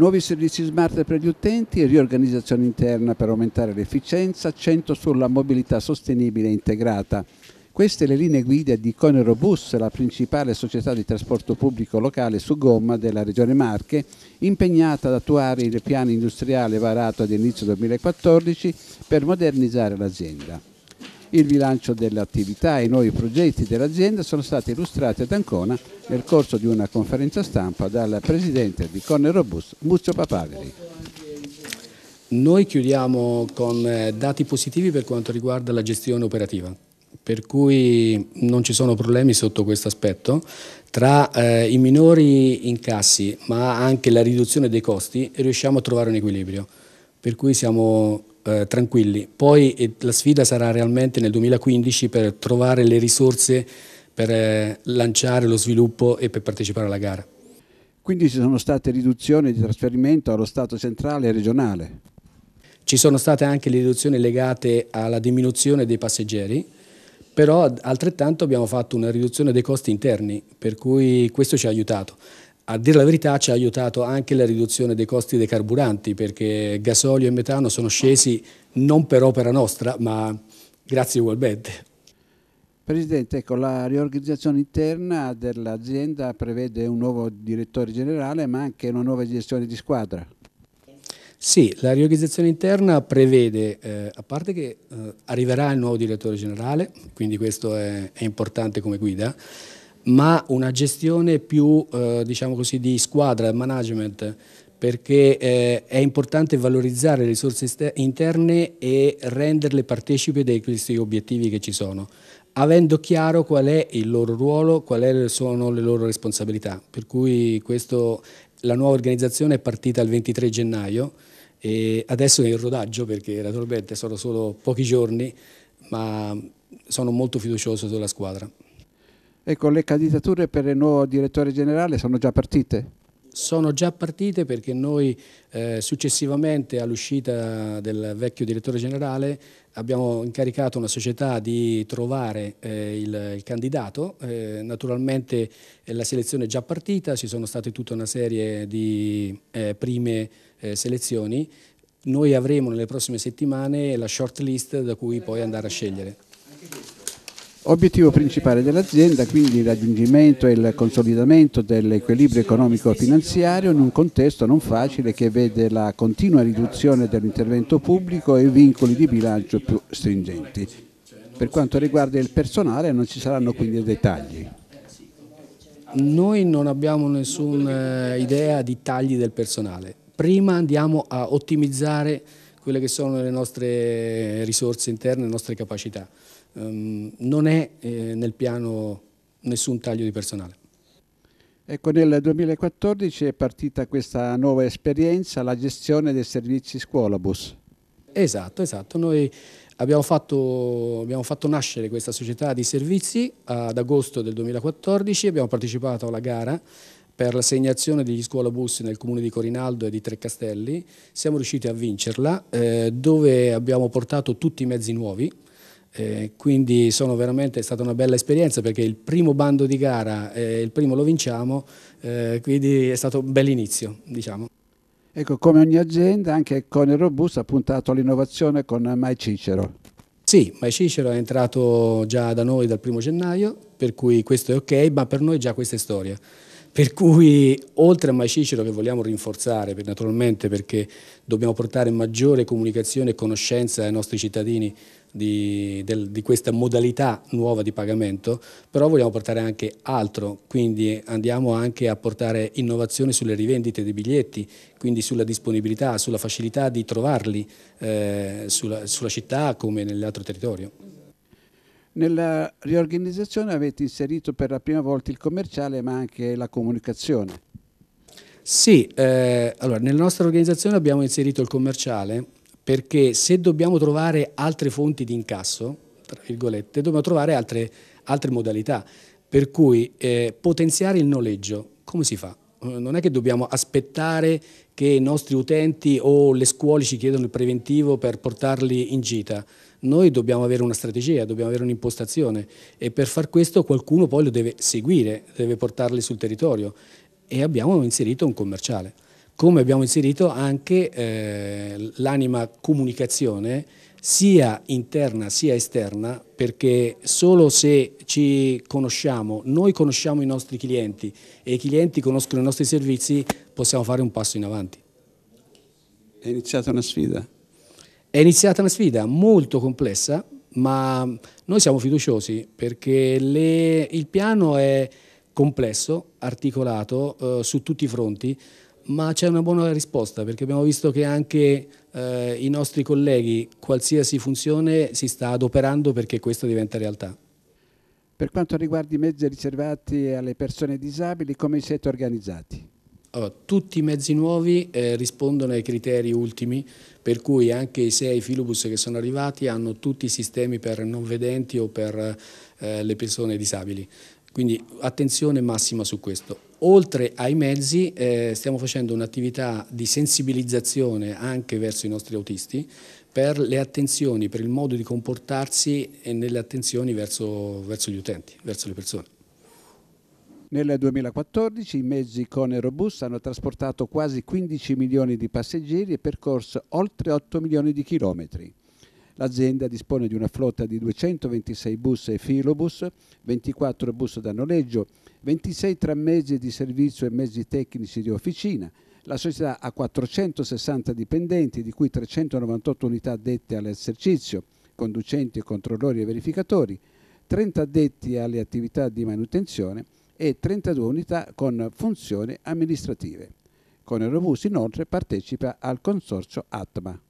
Nuovi servizi smart per gli utenti e riorganizzazione interna per aumentare l'efficienza, accento sulla mobilità sostenibile e integrata. Queste le linee guida di Conero Bus, la principale società di trasporto pubblico locale su gomma della Regione Marche, impegnata ad attuare il piano industriale varato ad inizio 2014 per modernizzare l'azienda. Il bilancio delle attività e i nuovi progetti dell'azienda sono stati illustrati ad Ancona nel corso di una conferenza stampa dal presidente di Conne Robust, Muzio Papaveri. Noi chiudiamo con eh, dati positivi per quanto riguarda la gestione operativa per cui non ci sono problemi sotto questo aspetto. Tra eh, i minori incassi ma anche la riduzione dei costi riusciamo a trovare un equilibrio, per cui siamo eh, tranquilli. Poi eh, la sfida sarà realmente nel 2015 per trovare le risorse per eh, lanciare lo sviluppo e per partecipare alla gara. Quindi ci sono state riduzioni di trasferimento allo Stato centrale e regionale? Ci sono state anche le riduzioni legate alla diminuzione dei passeggeri, però altrettanto abbiamo fatto una riduzione dei costi interni, per cui questo ci ha aiutato. A dire la verità ci ha aiutato anche la riduzione dei costi dei carburanti perché gasolio e metano sono scesi non per opera nostra ma grazie ugualmente. Presidente, ecco, la riorganizzazione interna dell'azienda prevede un nuovo direttore generale ma anche una nuova gestione di squadra. Sì, la riorganizzazione interna prevede, eh, a parte che eh, arriverà il nuovo direttore generale, quindi questo è, è importante come guida, ma una gestione più eh, diciamo così, di squadra, management, perché eh, è importante valorizzare le risorse interne e renderle partecipe di questi obiettivi che ci sono, avendo chiaro qual è il loro ruolo, quali sono le loro responsabilità. Per cui questo, la nuova organizzazione è partita il 23 gennaio e adesso è in rodaggio perché naturalmente sono solo pochi giorni, ma sono molto fiducioso sulla squadra. Ecco, le candidature per il nuovo direttore generale sono già partite? sono già partite perché noi eh, successivamente all'uscita del vecchio direttore generale abbiamo incaricato una società di trovare eh, il, il, candidato, eh, naturalmente eh, la selezione è già partita, ci sono state tutta una serie di eh, prime eh, selezioni, noi avremo nelle prossime settimane la short list da cui poi andare a scegliere. Obiettivo principale dell'azienda quindi il raggiungimento e il consolidamento dell'equilibrio economico-finanziario in un contesto non facile che vede la continua riduzione dell'intervento pubblico e i vincoli di bilancio più stringenti. Per quanto riguarda il personale non ci saranno quindi dei tagli. Noi non abbiamo nessuna eh, idea di tagli del personale. Prima andiamo a ottimizzare quelle che sono le nostre eh, risorse interne, le nostre capacità um, non è eh, nel piano nessun taglio di personale. Ecco, nel 2014 è partita questa nuova esperienza, la gestione dei servizi scuolabus. Esatto, esatto. Noi abbiamo fatto, abbiamo fatto, nascere questa società di servizi ad agosto del 2014, abbiamo partecipato alla gara per l'assegnazione degli scuolabus nel comune di Corinaldo e di Trecastelli, siamo riusciti a vincerla, eh, dove abbiamo portato tutti i mezzi nuovi, eh, quindi sono veramente è stata una bella esperienza perché il primo bando di gara, eh, il primo lo vinciamo, eh, quindi è stato un bel inizio, diciamo. Ecco, come ogni azienda, anche Cone Robust ha puntato all'innovazione con Mai Cicero. Sì, Mai Cicero è entrato già da noi dal primo gennaio, per cui questo è ok, ma per noi già questa è storia. Per cui oltre a Mai che vogliamo rinforzare per, naturalmente perché dobbiamo portare maggiore comunicazione e conoscenza ai nostri cittadini di, del, di, questa modalità nuova di pagamento, però vogliamo portare anche altro, quindi andiamo anche a portare innovazione sulle rivendite dei biglietti, quindi sulla disponibilità, sulla facilità di trovarli eh, sulla, sulla città come nell'altro territorio. Nella riorganizzazione avete inserito per la prima volta il commerciale ma anche la comunicazione. Sì, eh, allora, nella nostra organizzazione abbiamo inserito il commerciale perché se dobbiamo trovare altre fonti di incasso, tra virgolette, dobbiamo trovare altre, altre modalità. Per cui eh, potenziare il noleggio, come si fa? Eh, non è che dobbiamo aspettare che i nostri utenti o le scuole ci chiedano il preventivo per portarli in gita noi dobbiamo avere una strategia, dobbiamo avere un'impostazione e per far questo qualcuno poi lo deve seguire, deve portarli sul territorio e abbiamo inserito un commerciale. Come abbiamo inserito anche eh, l'anima comunicazione sia interna sia esterna, perché solo se ci conosciamo, noi conosciamo i nostri clienti e i clienti conoscono i nostri servizi, possiamo fare un passo in avanti. È iniziata una sfida. È iniziata una sfida molto complessa, ma noi siamo fiduciosi perché le, il piano è complesso, articolato eh, su tutti i fronti, ma c'è una buona risposta perché abbiamo visto che anche eh, i nostri colleghi, qualsiasi funzione, si sta adoperando perché questo diventa realtà. Per quanto riguarda i mezzi riservati alle persone disabili, come siete organizzati? Allora, tutti i mezzi nuovi eh, rispondono ai criteri ultimi, per cui anche i sei filobus che sono arrivati hanno tutti i sistemi per non vedenti o per eh, le persone disabili. Quindi attenzione massima su questo. Oltre ai mezzi eh, stiamo facendo un'attività di sensibilizzazione anche verso i nostri autisti per le attenzioni, per il modo di comportarsi e nelle attenzioni verso, verso gli utenti, verso le persone. Nel 2014 i mezzi con Aerobus hanno trasportato quasi 15 milioni di passeggeri e percorso oltre 8 milioni di chilometri. L'azienda dispone di una flotta di 226 bus e filobus, 24 bus da noleggio, 26 trammezzi di servizio e mezzi tecnici di officina. La società ha 460 dipendenti, di cui 398 unità dette all'esercizio, conducenti, controllori e verificatori, 30 addetti alle attività di manutenzione e 32 unità con funzioni amministrative. Con il Eurobus inoltre partecipa al consorzio Atma.